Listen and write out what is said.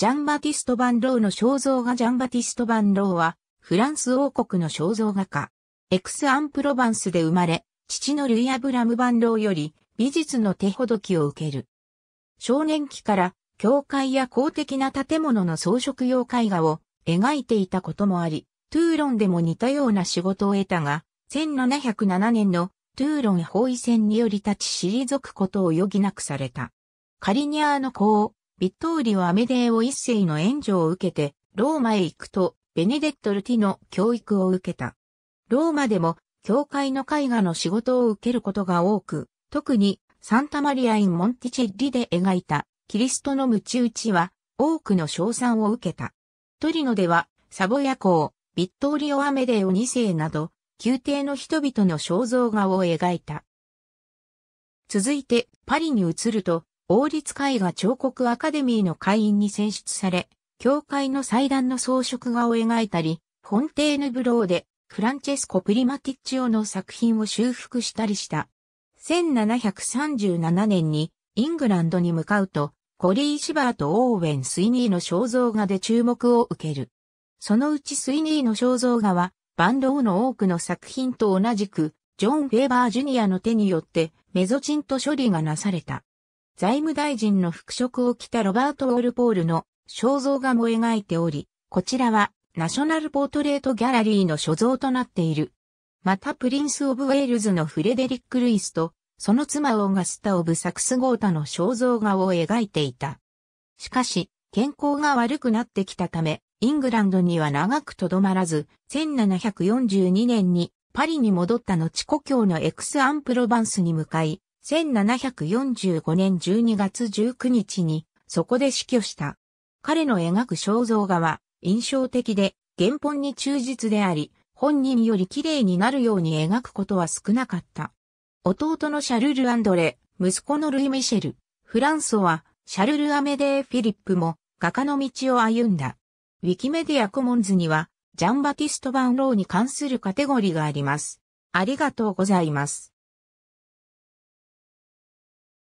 ジャンバティスト・バンローの肖像画ジャンバティスト・バンローは、フランス王国の肖像画家。エクス・アン・プロヴァンスで生まれ、父のルイ・アブラム・バンローより、美術の手ほどきを受ける。少年期から、教会や公的な建物の装飾用絵画を描いていたこともあり、トゥーロンでも似たような仕事を得たが、1707年のトゥーロン包囲戦により立ち退くことを余儀なくされた。カリニアーの子をビットーリオ・アメデーオ一世の援助を受けて、ローマへ行くと、ベネデット・ルティの教育を受けた。ローマでも、教会の絵画の仕事を受けることが多く、特に、サンタマリア・イン・モンティチェッリで描いた、キリストの鞭打ちは、多くの賞賛を受けた。トリノでは、サボヤ公、ビットーリオ・アメデーオ二世など、宮廷の人々の肖像画を描いた。続いて、パリに移ると、王立絵画彫刻アカデミーの会員に選出され、教会の祭壇の装飾画を描いたり、フォンテーヌブローでフランチェスコ・プリマティッチオの作品を修復したりした。1737年にイングランドに向かうと、コリー・シバーとオーウェン・スイニーの肖像画で注目を受ける。そのうちスイニーの肖像画は、バンドーの多くの作品と同じく、ジョン・フェーバー・ジュニアの手によってメゾチンと処理がなされた。財務大臣の服飾を着たロバート・ウォルポールの肖像画も描いており、こちらはナショナルポートレートギャラリーの所蔵となっている。またプリンス・オブ・ウェールズのフレデリック・ルイスと、その妻オーガスタ・オブ・サクス・ゴータの肖像画を描いていた。しかし、健康が悪くなってきたため、イングランドには長くとどまらず、1742年にパリに戻った後故郷のエクス・アンプロバンスに向かい、1745年12月19日にそこで死去した。彼の描く肖像画は印象的で原本に忠実であり、本人より綺麗になるように描くことは少なかった。弟のシャルル・アンドレ、息子のルイ・ミシェル、フランソは、シャルル・アメデー・フィリップも画家の道を歩んだ。ウィキメディアコモンズには、ジャンバティスト・バンローに関するカテゴリーがあります。ありがとうございます。